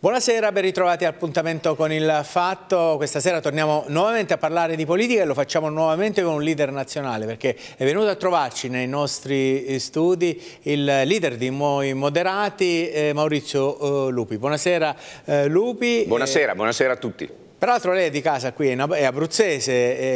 Buonasera, ben ritrovati all'appuntamento con il Fatto. Questa sera torniamo nuovamente a parlare di politica e lo facciamo nuovamente con un leader nazionale perché è venuto a trovarci nei nostri eh, studi il leader di Moi Moderati, eh, Maurizio eh, Lupi. Buonasera Lupi. Buonasera, buonasera a tutti. Peraltro lei è di casa qui, è abruzzese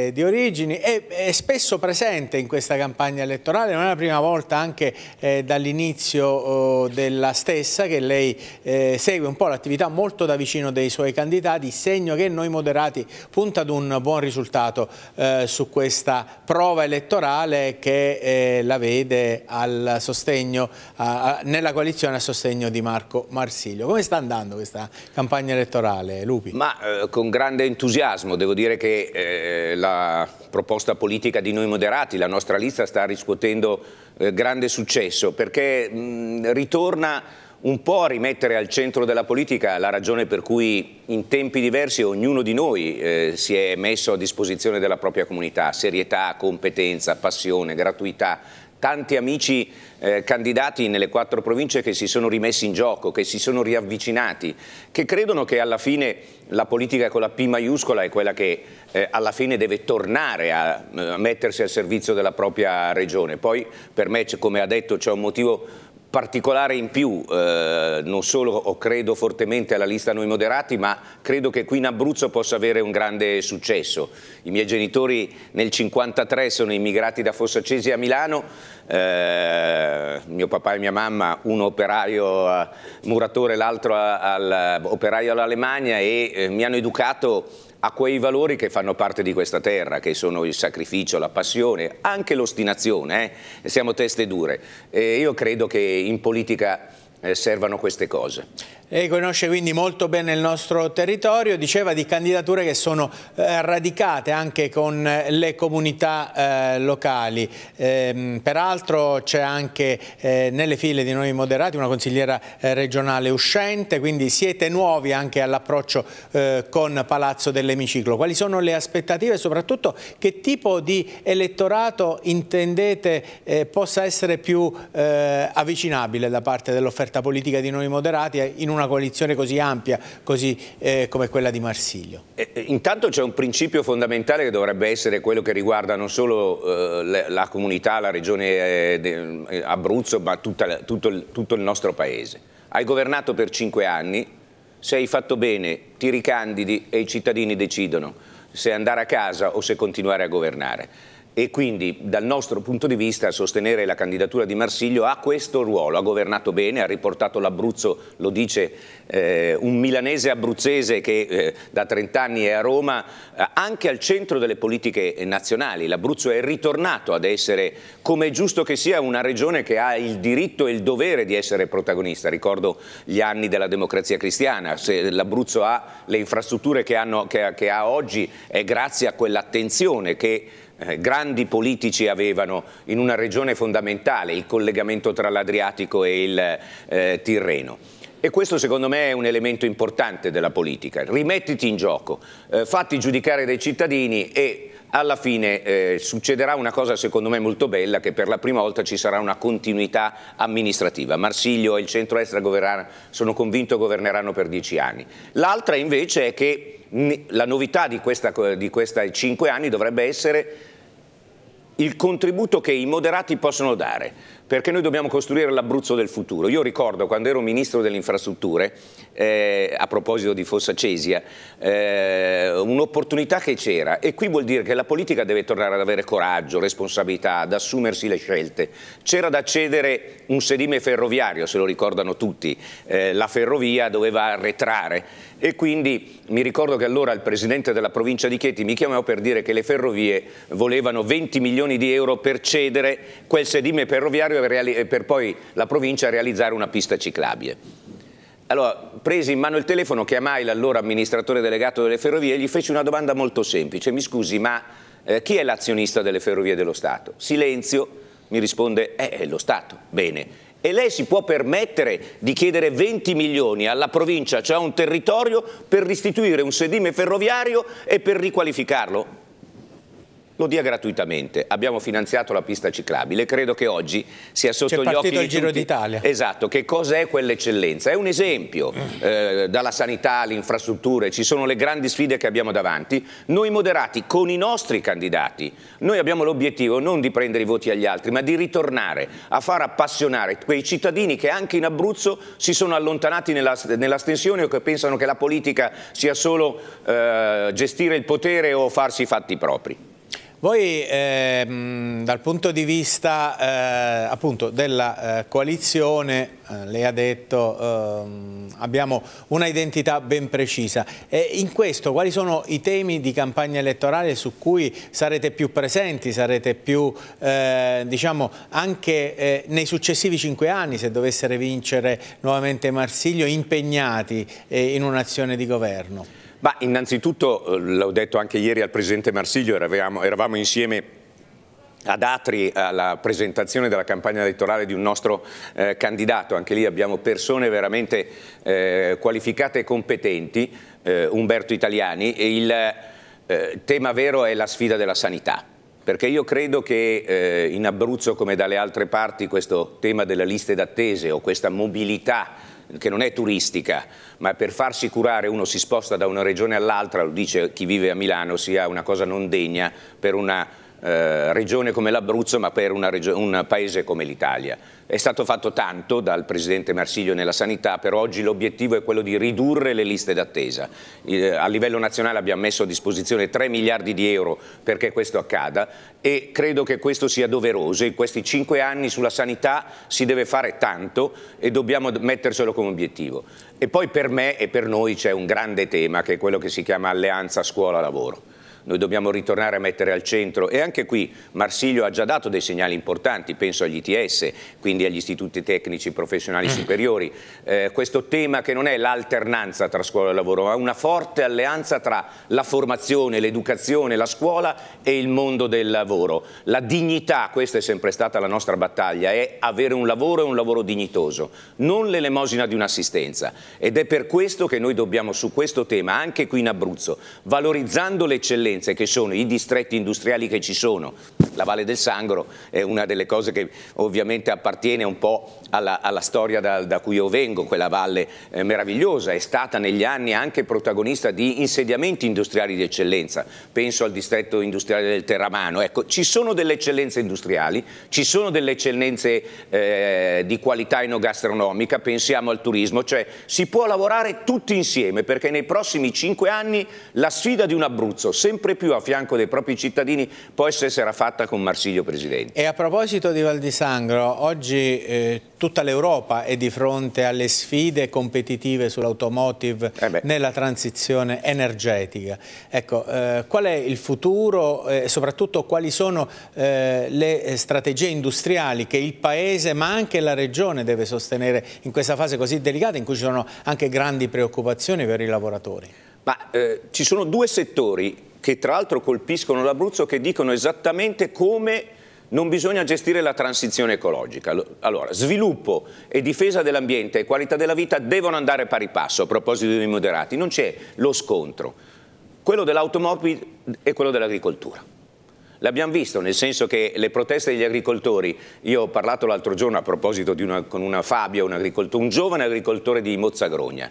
eh, di origini e è spesso presente in questa campagna elettorale, non è la prima volta anche eh, dall'inizio oh, della stessa che lei eh, segue un po' l'attività molto da vicino dei suoi candidati, segno che noi moderati punta ad un buon risultato eh, su questa prova elettorale che eh, la vede sostegno, a, a, nella coalizione a sostegno di Marco Marsiglio. Come sta andando questa campagna elettorale, Lupi? Ma, eh, con grande entusiasmo, devo dire che eh, la proposta politica di noi moderati, la nostra lista sta riscuotendo eh, grande successo perché mh, ritorna un po' a rimettere al centro della politica la ragione per cui in tempi diversi ognuno di noi eh, si è messo a disposizione della propria comunità, serietà, competenza, passione, gratuità tanti amici eh, candidati nelle quattro province che si sono rimessi in gioco, che si sono riavvicinati, che credono che alla fine la politica con la P maiuscola è quella che eh, alla fine deve tornare a, eh, a, mettersi al servizio della propria regione. Poi per me, come ha detto, c'è un motivo particolare in più, eh, non solo credo fortemente alla lista Noi Moderati, ma credo che qui in Abruzzo possa avere un grande successo. I miei genitori nel 1953 sono immigrati da Fossacesi a Milano, eh, mio papà e mia mamma, uno operaio eh, muratore, l'altro operaio all'Alemagna e eh, mi hanno educato a quei valori che fanno parte di questa terra, che sono il sacrificio, la passione, anche l'ostinazione, eh? siamo teste dure. E io credo che in politica eh, servano queste cose. Lei conosce quindi molto bene il nostro territorio, diceva di candidature che sono eh, radicate anche con eh, le comunità eh, locali. Ehm, peraltro c'è anche eh, nelle file di Noi Moderati una consigliera eh, regionale uscente, quindi siete nuovi anche all'approccio eh, con Palazzo dell'Emiciclo. Quali sono le aspettative e soprattutto che tipo di elettorato intendete possa essere più avvicinabile da parte dell'offerta scelta politica di noi moderati in una coalizione così ampia così, eh, come quella di Marsiglio? Eh, eh, intanto c'è un principio fondamentale che dovrebbe essere quello che riguarda non solo eh, la comunità, la regione eh, de, eh, Abruzzo ma tutta, tutto, tutto il nostro paese. Hai governato per cinque anni, se hai fatto bene ti ricandidi e i cittadini decidono se andare a casa o se continuare a governare e quindi dal nostro punto di vista sostenere la candidatura di Marsiglio ha questo ruolo, ha governato bene, ha riportato l'Abruzzo, lo dice eh, un milanese abruzzese che eh, da 30 anni è a Roma, eh, anche al centro delle politiche nazionali. L'Abruzzo è ritornato ad essere, come è giusto che sia, una regione che ha il diritto e il dovere di essere protagonista. Ricordo gli anni della democrazia cristiana, se l'Abruzzo ha le infrastrutture che, hanno, che, che ha oggi è grazie a quell'attenzione che eh, grandi politici avevano in una regione fondamentale, il collegamento tra l'Adriatico e il eh, Tirreno. E questo secondo me è un elemento importante della politica. Rimettiti in gioco, eh, fatti giudicare dai cittadini e alla fine eh, succederà una cosa secondo me molto bella che per la prima volta ci sarà una continuità amministrativa. Marsiglio e il centro-estra sono convinto governeranno per dieci anni. L'altra invece è che la novità di questi cinque anni dovrebbe essere il contributo che i moderati possono dare perché noi dobbiamo costruire l'Abruzzo del futuro. Io ricordo quando ero ministro delle infrastrutture, eh, a proposito di Fossa Cesia, eh, un'opportunità che c'era e qui vuol dire che la politica deve tornare ad avere coraggio, responsabilità, ad assumersi le scelte. C'era da cedere un sedime ferroviario, se lo ricordano tutti, eh, la ferrovia doveva arretrare e quindi mi ricordo che allora il presidente della provincia di Chieti mi chiamò per dire che le ferrovie volevano 20 milioni di euro per cedere quel sedime ferroviario eh, per, poi la provincia realizzare una pista ciclabile. Allora, presi in mano il telefono, chiamai l'allora amministratore delegato delle ferrovie e gli feci una domanda molto semplice. Mi scusi, ma eh, chi è l'azionista delle ferrovie dello Stato? Silenzio, mi risponde, eh, è lo Stato. Bene. E lei si può permettere di chiedere 20 milioni alla provincia, cioè a un territorio, per restituire un sedime ferroviario e per riqualificarlo? lo dia gratuitamente. Abbiamo finanziato la pista ciclabile, credo che oggi sia sotto gli occhi di il Giro d'Italia. Esatto, che cos'è quell'eccellenza? È un esempio, mm. eh, dalla sanità alle infrastrutture, ci sono le grandi sfide che abbiamo davanti. Noi moderati, con i nostri candidati, noi abbiamo l'obiettivo non di prendere i voti agli altri, ma di ritornare a far appassionare quei cittadini che anche in Abruzzo si sono allontanati nella, stensione o che pensano che la politica sia solo eh, gestire il potere o farsi i fatti propri. Voi ehm, dal punto di vista eh, appunto della eh, coalizione, eh, lei ha detto ehm, abbiamo una identità ben precisa. E in questo quali sono i temi di campagna elettorale su cui sarete più presenti, sarete più eh, diciamo anche eh, nei successivi cinque anni se dovessero vincere nuovamente Marsiglio impegnati eh, in un'azione di governo? Ma innanzitutto, eh, l'ho detto anche ieri al Presidente Marsiglio, eravamo, eravamo insieme ad Atri alla presentazione della campagna elettorale di un nostro eh, candidato, anche lì abbiamo persone veramente eh, qualificate e competenti, eh, Umberto Italiani, e il eh, tema vero è la sfida della sanità. Perché io credo che eh, in Abruzzo, come dalle altre parti, questo tema delle liste d'attese o questa mobilità che non è turistica, ma per farsi curare uno si sposta da una regione all'altra, lo dice chi vive a Milano, sia una cosa non degna per una eh, regione come l'Abruzzo ma per un paese come l'Italia. È stato fatto tanto dal Presidente Marsiglio nella sanità, però oggi l'obiettivo è quello di ridurre le liste d'attesa. Eh, a livello nazionale abbiamo messo a disposizione 3 miliardi di euro perché questo accada e credo che questo sia doveroso. In questi 5 anni sulla sanità si deve fare tanto e dobbiamo metterselo come obiettivo. E poi per me e per noi c'è un grande tema che è quello che si chiama alleanza scuola-lavoro noi dobbiamo ritornare a mettere al centro e anche qui Marsiglio ha già dato dei segnali importanti, penso agli ITS, quindi agli istituti tecnici professionali mm. superiori, eh, questo tema che non è l'alternanza tra scuola e lavoro, ma una forte alleanza tra la formazione, l'educazione, la scuola e il mondo del lavoro. La dignità, questa è sempre stata la nostra battaglia, è avere un lavoro e un lavoro dignitoso, non l'elemosina di un'assistenza ed è per questo che noi dobbiamo su questo tema, anche qui in Abruzzo, valorizzando l'eccellenza, competenze che sono i distretti industriali che ci sono. La Valle del Sangro è una delle cose che ovviamente appartiene un po' alla, alla storia da, da, cui io vengo, quella valle eh, meravigliosa, è stata negli anni anche protagonista di insediamenti industriali di eccellenza, penso al distretto industriale del Terramano, ecco ci sono delle eccellenze industriali, ci sono delle eccellenze eh, di qualità enogastronomica, pensiamo al turismo, cioè si può lavorare tutti insieme perché nei prossimi cinque anni la sfida di un Abruzzo sempre sempre più a fianco dei propri cittadini, poi se sarà fatta con Marsiglio Presidente. E a proposito di Val di Sangro, oggi eh, tutta l'Europa è di fronte alle sfide competitive sull'automotive eh nella transizione energetica. Ecco, eh, qual è il futuro eh, e soprattutto quali sono eh, le strategie industriali che il Paese ma anche la Regione deve sostenere in questa fase così delicata in cui ci sono anche grandi preoccupazioni per i lavoratori? Ma eh, ci sono due settori che tra l'altro colpiscono l'Abruzzo, che dicono esattamente come non bisogna gestire la transizione ecologica. Allora, sviluppo e difesa dell'ambiente e qualità della vita devono andare pari passo, a proposito dei moderati, non c'è lo scontro, quello dell'automobile e quello dell'agricoltura. L'abbiamo visto, nel senso che le proteste degli agricoltori, io ho parlato l'altro giorno a proposito una, con una Fabia, un, un giovane agricoltore di Mozzagrogna,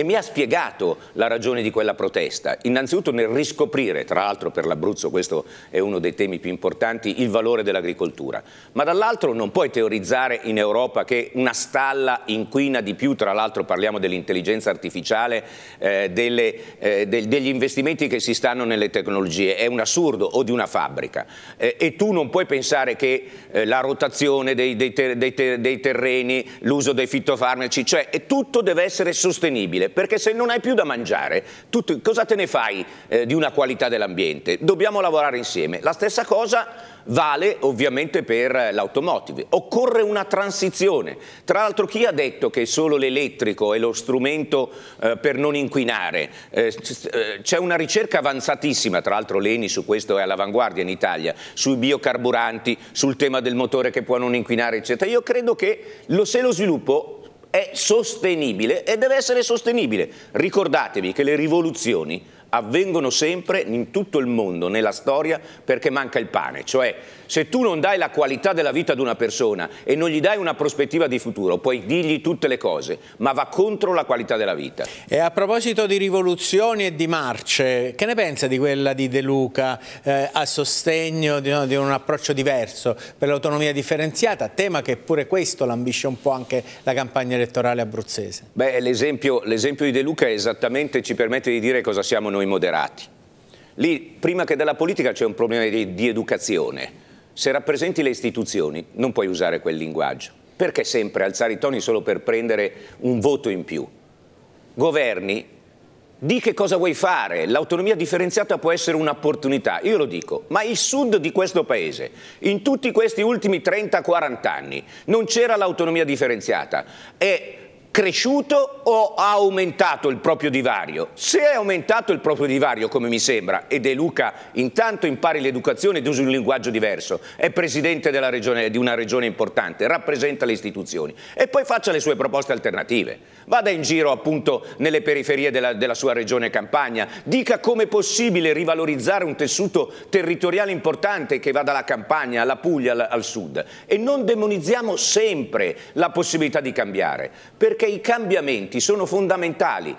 e mi ha spiegato la ragione di quella protesta. Innanzitutto nel riscoprire, tra l'altro per l'Abruzzo questo è uno dei temi più importanti, il valore dell'agricoltura. Ma dall'altro non puoi teorizzare in Europa che una stalla inquina di più, tra l'altro parliamo dell'intelligenza artificiale, eh, delle, eh, de degli investimenti che si stanno nelle tecnologie, è un assurdo, o di una fabbrica. Eh, e tu non puoi pensare che eh, la rotazione dei, dei, ter dei, ter dei terreni, l'uso dei fitofarmaci, cioè tutto deve essere sostenibile perché se non hai più da mangiare, tu, cosa te ne fai eh, di una qualità dell'ambiente? Dobbiamo lavorare insieme. La stessa cosa vale ovviamente per l'automotive. Occorre una transizione. Tra l'altro chi ha detto che solo l'elettrico è lo strumento eh, per non inquinare? Eh, eh c'è una ricerca avanzatissima, tra l'altro l'ENI su questo è all'avanguardia in Italia, sui biocarburanti, sul tema del motore che può non inquinare, eccetera. Io credo che lo, se lo sviluppo è sostenibile e deve essere sostenibile. Ricordatevi che le rivoluzioni avvengono sempre in tutto il mondo, nella storia, perché manca il pane, cioè se tu non dai la qualità della vita ad una persona e non gli dai una prospettiva di futuro, puoi dirgli tutte le cose, ma va contro la qualità della vita. E a proposito di rivoluzioni e di marce, che ne pensa di quella di De Luca eh, a sostegno di, no, di un approccio diverso per l'autonomia differenziata, tema che pure questo l'ambisce un po' anche la campagna elettorale abruzzese? Beh, l'esempio di De Luca esattamente ci permette di dire cosa siamo noi moderati. Lì, prima che della politica, c'è un problema di, di educazione se rappresenti le istituzioni non puoi usare quel linguaggio. Perché sempre alzare i toni solo per prendere un voto in più? Governi, di che cosa vuoi fare? L'autonomia differenziata può essere un'opportunità, io lo dico, ma il sud di questo paese, in tutti questi ultimi 30-40 anni, non c'era l'autonomia differenziata. È cresciuto o ha aumentato il proprio divario? Se è aumentato il proprio divario, come mi sembra, e De Luca intanto impari l'educazione ed usi un linguaggio diverso, è presidente regione, di una regione importante, rappresenta le istituzioni e poi faccia le sue proposte alternative. Vada in giro appunto nelle periferie della, della sua regione Campania, dica come è possibile rivalorizzare un tessuto territoriale importante che va dalla Campania alla Puglia al, al sud e non demonizziamo sempre la possibilità di cambiare. Perché perché i cambiamenti sono fondamentali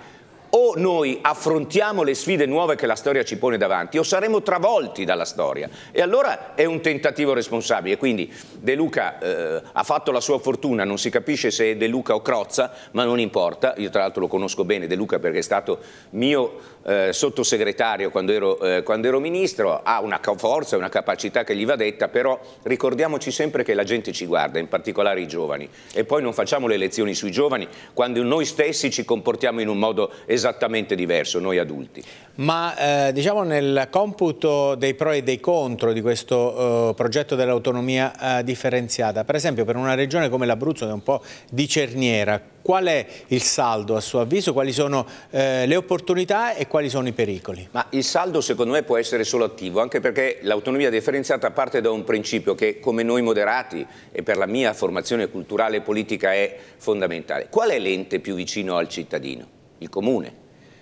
o noi affrontiamo le sfide nuove che la storia ci pone davanti o saremo travolti dalla storia. E allora è un tentativo responsabile. Quindi De Luca eh, ha fatto la sua fortuna, non si capisce se è De Luca o Crozza, ma non importa. Io tra l'altro lo conosco bene De Luca perché è stato mio eh, sottosegretario quando ero, eh, quando ero ministro, ha una forza, una capacità che gli va detta, però ricordiamoci sempre che la gente ci guarda, in particolare i giovani. E poi non facciamo le lezioni sui giovani quando noi stessi ci comportiamo in un modo esagerato esattamente diverso noi adulti. Ma eh, diciamo nel computo dei pro e dei contro di questo eh, progetto dell'autonomia eh, differenziata, per esempio per una regione come l'Abruzzo che è un po' di cerniera, qual è il saldo a suo avviso, quali sono eh, le opportunità e quali sono i pericoli? Ma il saldo secondo me può essere solo attivo, anche perché l'autonomia differenziata parte da un principio che come noi moderati e per la mia formazione culturale e politica è fondamentale. Qual è l'ente più vicino al cittadino? Il comune.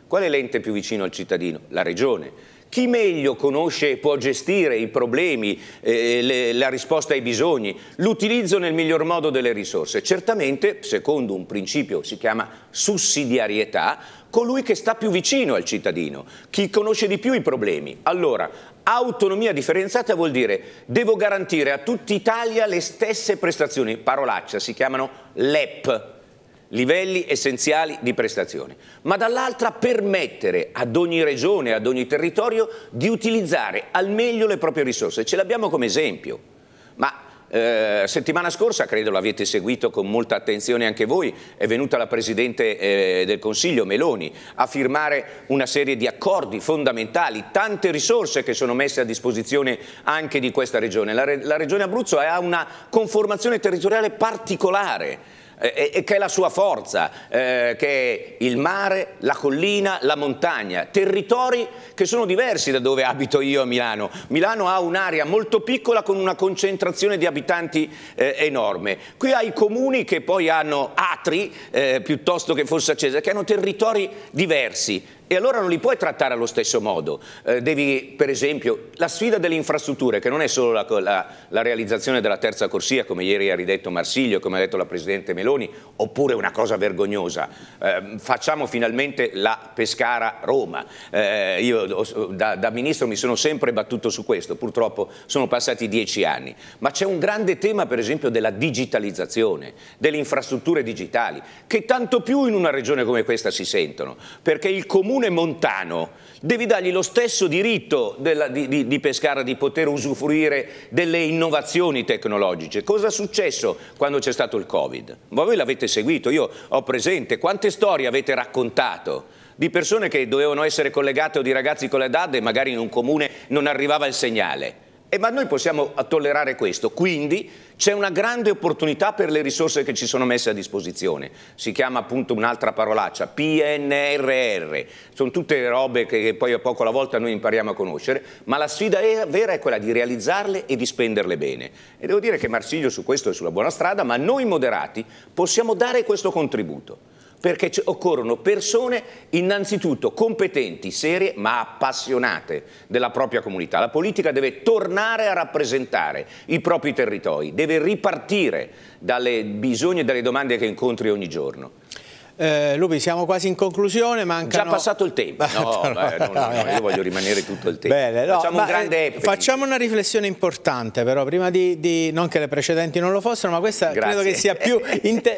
Qual è l'ente più vicino al cittadino? La regione. Chi meglio conosce e può gestire i problemi, eh, le, la risposta ai bisogni, l'utilizzo nel miglior modo delle risorse? Certamente, secondo un principio si chiama sussidiarietà, colui che sta più vicino al cittadino, chi conosce di più i problemi. Allora, autonomia differenziata vuol dire devo garantire a tutta Italia le stesse prestazioni. Parolaccia, si chiamano LEP livelli essenziali di prestazioni, ma dall'altra permettere ad ogni regione, ad ogni territorio di utilizzare al meglio le proprie risorse. Ce l'abbiamo come esempio, ma eh, settimana scorsa, credo l'avete seguito con molta attenzione anche voi, è venuta la Presidente eh, del Consiglio Meloni a firmare una serie di accordi fondamentali, tante risorse che sono messe a disposizione anche di questa Regione. La, Re la Regione Abruzzo ha una conformazione territoriale particolare eh, eh, che è la sua forza, eh, che è il mare, la collina, la montagna, territori che sono diversi da dove abito io a Milano. Milano ha un'area molto piccola con una concentrazione di abitanti eh, enorme. Qui hai comuni che poi hanno atri eh, piuttosto che fosse accesa, che hanno territori diversi e allora non li puoi trattare allo stesso modo. Eh, devi, per esempio, la sfida delle infrastrutture, che non è solo la, la, la realizzazione della terza corsia, come ieri ha ridetto Marsiglio, come ha detto la Presidente Meloni, oppure una cosa vergognosa. Eh, facciamo finalmente la Pescara-Roma. Eh, io da, da Ministro mi sono sempre battuto su questo, purtroppo sono passati dieci anni. Ma c'è un grande tema, per esempio, della digitalizzazione, delle infrastrutture digitali, che tanto più in una regione come questa si sentono, perché il comune uno Montano, devi dargli lo stesso diritto della, di, di, di, Pescara di poter usufruire delle innovazioni tecnologiche. Cosa è successo quando c'è stato il Covid? Ma voi l'avete seguito, io ho presente quante storie avete raccontato di persone che dovevano essere collegate o di ragazzi con le DAD e magari in un comune non arrivava il segnale. Eh, ma noi possiamo tollerare questo, quindi c'è una grande opportunità per le risorse che ci sono messe a disposizione. Si chiama appunto un'altra parolaccia, PNRR. Sono tutte robe che poi a poco alla volta noi impariamo a conoscere, ma la sfida vera è quella di realizzarle e di spenderle bene. E devo dire che Marsiglio su questo è sulla buona strada, ma noi moderati possiamo dare questo contributo perché occorrono persone innanzitutto competenti, serie, ma appassionate della propria comunità. La politica deve tornare a rappresentare i propri territori, deve ripartire dalle bisogni e dalle domande che incontri ogni giorno. Eh, Lupi, siamo quasi in conclusione, mancano... Già passato il tempo, no, beh, no, no, no, io voglio rimanere tutto il tempo. Bene, facciamo un grande eh, Facciamo una riflessione importante però, prima di, di, Non che le precedenti non lo fossero, ma questa Grazie. credo che sia più...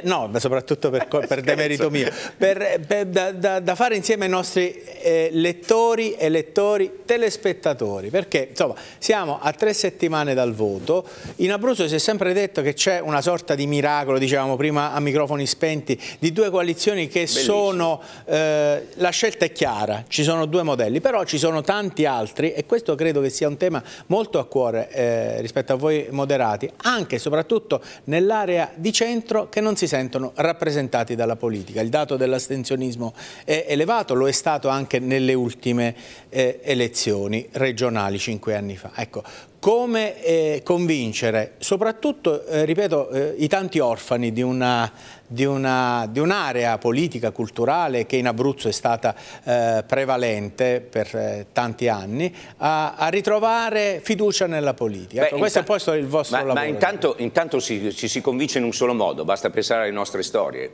no, soprattutto per, per demerito mio, per, per, da, da, da, fare insieme ai nostri eh, lettori elettori, telespettatori, perché insomma siamo a tre settimane dal voto, in Abruzzo si è sempre detto che c'è una sorta di miracolo, dicevamo prima a microfoni spenti, di due coalizioni situazioni che Bellissimo. sono, eh, la scelta è chiara, ci sono due modelli, però ci sono tanti altri e questo credo che sia un tema molto a cuore eh, rispetto a voi moderati, anche e soprattutto nell'area di centro che non si sentono rappresentati dalla politica. Il dato dell'astensionismo è elevato, lo è stato anche nelle ultime eh, elezioni regionali cinque anni fa. Ecco, come eh, convincere, soprattutto, eh, ripeto, eh, i tanti orfani di un'area un politica, culturale che in Abruzzo è stata eh, prevalente per eh, tanti anni, a, a, ritrovare fiducia nella politica. Beh, ecco, questo è poi il vostro ma, lavoro. Ma intanto, intanto si, ci si convince in un solo modo, basta pensare alle nostre storie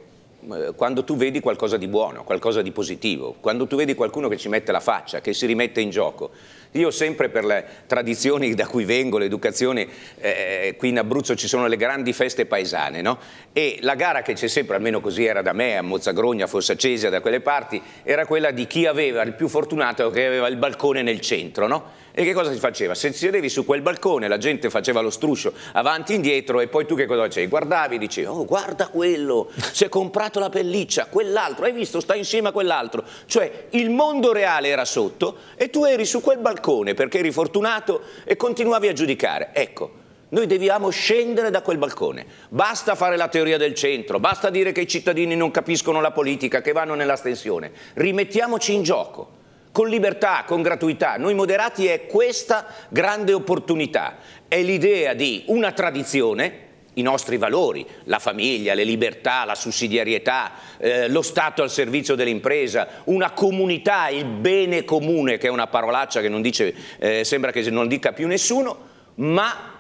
eh, quando tu vedi qualcosa di buono, qualcosa di positivo, quando tu vedi qualcuno che ci mette la faccia, che si rimette in gioco. Io sempre per le tradizioni da cui vengo, l'educazione, eh, qui in Abruzzo ci sono le grandi feste paesane, no? E la gara che c'è sempre, almeno così era da me, a Mozzagrogna, a Fossacesia, da quelle parti, era quella di chi aveva, il più fortunato, che aveva il balcone nel centro, no? E che cosa si faceva? Se sedevi su quel balcone, la gente faceva lo struscio avanti e indietro e poi tu che cosa facevi? Guardavi e dicevi, oh guarda quello, si è comprato la pelliccia, quell'altro, hai visto, sta insieme a quell'altro. Cioè il mondo reale era sotto e tu eri su quel balcone balcone perché eri fortunato e continuavi a giudicare. Ecco, noi dobbiamo scendere da quel balcone. Basta fare la teoria del centro, basta dire che i cittadini non capiscono la politica, che vanno nell'astensione. Rimettiamoci in gioco. Con libertà, con gratuità. Noi moderati è questa grande opportunità. È l'idea di una tradizione i nostri valori, la famiglia, le libertà, la sussidiarietà, eh, lo Stato al servizio dell'impresa, una comunità, il bene comune, che è una parolaccia che non dice, eh, sembra che non dica più nessuno, ma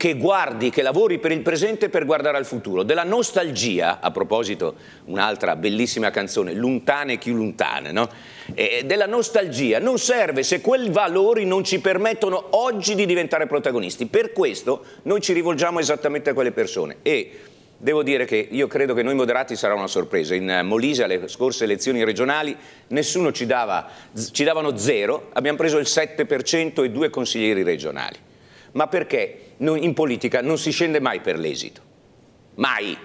che guardi, che lavori per il presente per guardare al futuro. Della nostalgia, a proposito, un'altra bellissima canzone, Lontane più lontane, no? eh, della nostalgia non serve se quei valori non ci permettono oggi di diventare protagonisti. Per questo noi ci rivolgiamo esattamente a quelle persone. E Devo dire che io credo che noi moderati sarà una sorpresa. In Molise alle scorse elezioni regionali nessuno ci dava, ci davano zero, abbiamo preso il 7% e due consiglieri regionali ma perché in politica non si scende mai per l'esito. Mai.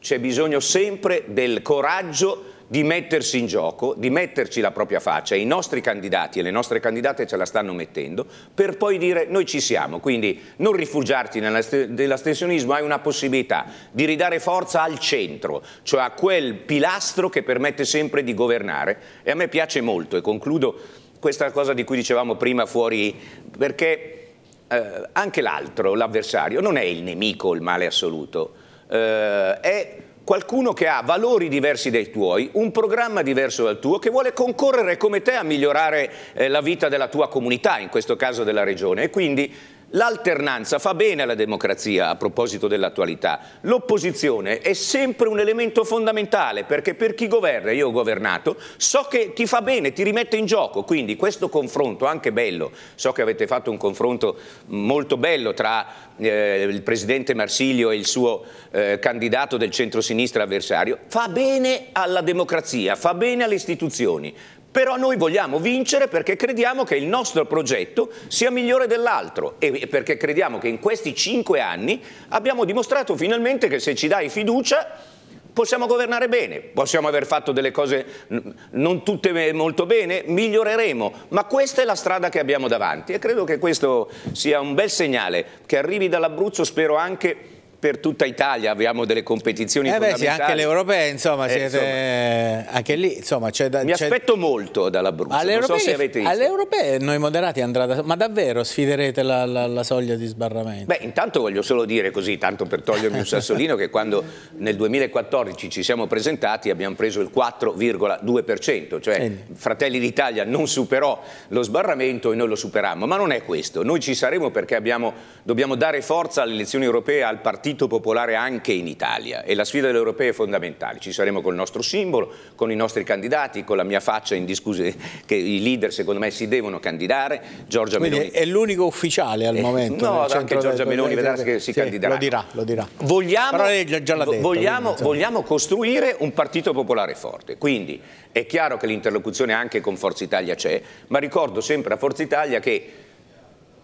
C'è bisogno sempre del coraggio di mettersi in gioco, di metterci la propria faccia, i nostri candidati e le nostre candidate ce la stanno mettendo, per poi dire noi ci siamo, quindi non rifugiarti nell'astensionismo, hai una possibilità di ridare forza al centro, cioè a quel pilastro che permette sempre di governare e a me piace molto e concludo questa cosa di cui dicevamo prima fuori, perché eh, anche l'altro, l'avversario, non è il nemico il male assoluto, eh, è qualcuno che ha valori diversi dai tuoi, un programma diverso dal tuo, che vuole concorrere come te a migliorare eh, la vita della tua comunità, in questo caso della regione. E quindi L'alternanza fa bene alla democrazia a proposito dell'attualità. L'opposizione è sempre un elemento fondamentale perché per chi governa, io ho governato, so che ti fa bene, ti rimette in gioco. Quindi questo confronto, anche bello, so che avete fatto un confronto molto bello tra eh, il presidente Marsilio e il suo eh, candidato del centro-sinistra avversario, fa bene alla democrazia, fa bene alle istituzioni. Però noi vogliamo vincere perché crediamo che il nostro progetto sia migliore dell'altro e perché crediamo che in questi cinque anni abbiamo dimostrato finalmente che se ci dai fiducia possiamo governare bene, possiamo aver fatto delle cose non tutte molto bene, miglioreremo, ma questa è la strada che abbiamo davanti e credo che questo sia un bel segnale che arrivi dall'Abruzzo, spero anche per tutta Italia abbiamo delle competizioni eh beh, sì, anche l'europea, insomma, eh, siete, eh, insomma, anche lì, insomma, c'è da, Mi aspetto molto dall'Abruzzo, alle non so se avete visto. Alle europee noi moderati andrà da, ma davvero sfiderete la, la, la, soglia di sbarramento? Beh, intanto voglio solo dire così, tanto per togliermi un sassolino, che quando nel 2014 ci siamo presentati abbiamo preso il 4,2%, cioè Quindi. Fratelli d'Italia non superò lo sbarramento e noi lo superammo, ma non è questo, noi ci saremo perché abbiamo, dobbiamo dare forza alle elezioni europee al partito Partito Popolare anche in Italia e la sfida delle europee è fondamentale. Ci saremo col nostro simbolo, con i nostri candidati, con la mia faccia in discussione che i leader secondo me si devono candidare. Giorgia Quindi Meloni è l'unico ufficiale al eh, momento. No, anche Giorgia Meloni vedrà che si sì, candiderà. Lo dirà, lo dirà. Vogliamo, detto, vogliamo, quindi, vogliamo costruire un Partito Popolare forte. Quindi è chiaro che l'interlocuzione anche con Forza Italia c'è, ma ricordo sempre a Forza Italia che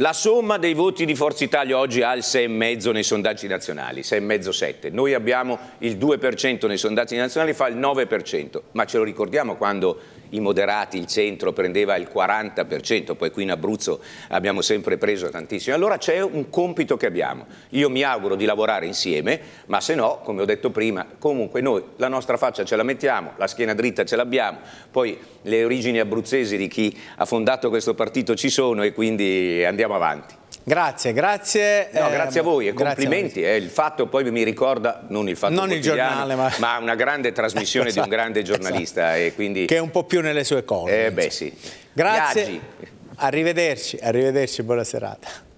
la somma dei voti di Forza Italia oggi ha il 6,5 nei sondaggi nazionali, 6,5-7. Noi abbiamo il 2% nei sondaggi nazionali, fa il 9%, ma ce lo ricordiamo quando i moderati, il centro prendeva il 40%, poi qui in Abruzzo abbiamo sempre preso tantissimo. Allora c'è un compito che abbiamo, io mi auguro di lavorare insieme, ma se no, come ho detto prima, comunque noi la nostra faccia ce la mettiamo, la schiena dritta ce l'abbiamo, poi le origini abruzzesi di chi ha fondato questo partito ci sono e quindi andiamo avanti. Grazie, grazie. No, grazie a voi e ehm, complimenti. Eh, il fatto poi mi ricorda, non il fatto non il giornale, ma... ma... una grande trasmissione esatto, di un esatto, grande giornalista. Esatto. Quindi... Che è un po' più nelle sue cose. Eh, beh, sì. Grazie. Viaggi. Arrivederci, arrivederci, buona serata.